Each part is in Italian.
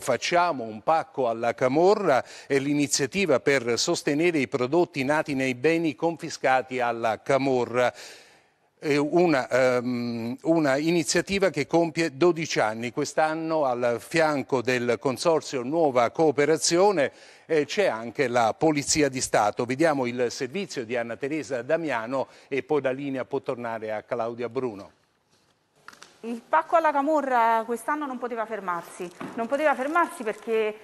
Facciamo un pacco alla Camorra e l'iniziativa per sostenere i prodotti nati nei beni confiscati alla Camorra. Una, um, una, iniziativa che compie 12 anni. Quest'anno al fianco del Consorzio Nuova Cooperazione eh, c'è anche la Polizia di Stato. Vediamo il servizio di Anna Teresa Damiano e poi la linea può tornare a Claudia Bruno. Il pacco alla camorra quest'anno non poteva fermarsi, non poteva fermarsi perché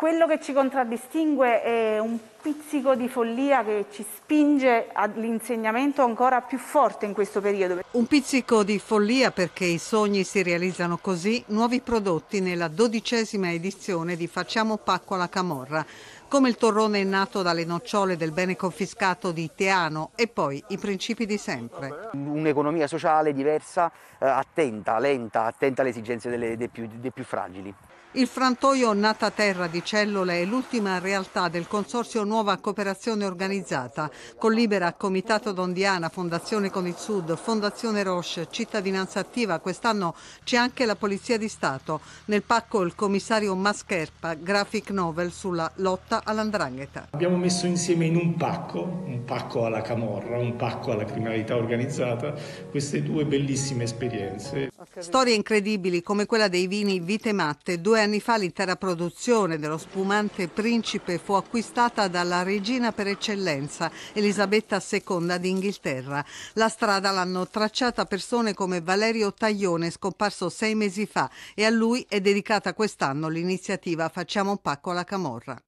quello che ci contraddistingue è un pizzico di follia che ci spinge all'insegnamento ancora più forte in questo periodo. Un pizzico di follia perché i sogni si realizzano così, nuovi prodotti nella dodicesima edizione di Facciamo Pacco alla Camorra come il torrone nato dalle nocciole del bene confiscato di Teano e poi i principi di sempre. Un'economia sociale diversa, eh, attenta, lenta, attenta alle esigenze delle, dei, più, dei più fragili. Il frantoio Nata Terra di cellule è l'ultima realtà del consorzio Nuova Cooperazione Organizzata, con Libera, Comitato Dondiana, Fondazione Con il Sud, Fondazione Roche, Cittadinanza Attiva, quest'anno c'è anche la Polizia di Stato. Nel pacco il commissario Mascherpa, graphic novel sulla lotta all'andrangheta. Abbiamo messo insieme in un pacco, un pacco alla camorra, un pacco alla criminalità organizzata, queste due bellissime esperienze. Storie incredibili come quella dei vini Vite Matte. Due anni fa l'intera produzione dello spumante Principe fu acquistata dalla regina per eccellenza, Elisabetta II d'Inghilterra. La strada l'hanno tracciata persone come Valerio Taglione, scomparso sei mesi fa, e a lui è dedicata quest'anno l'iniziativa Facciamo un pacco alla Camorra.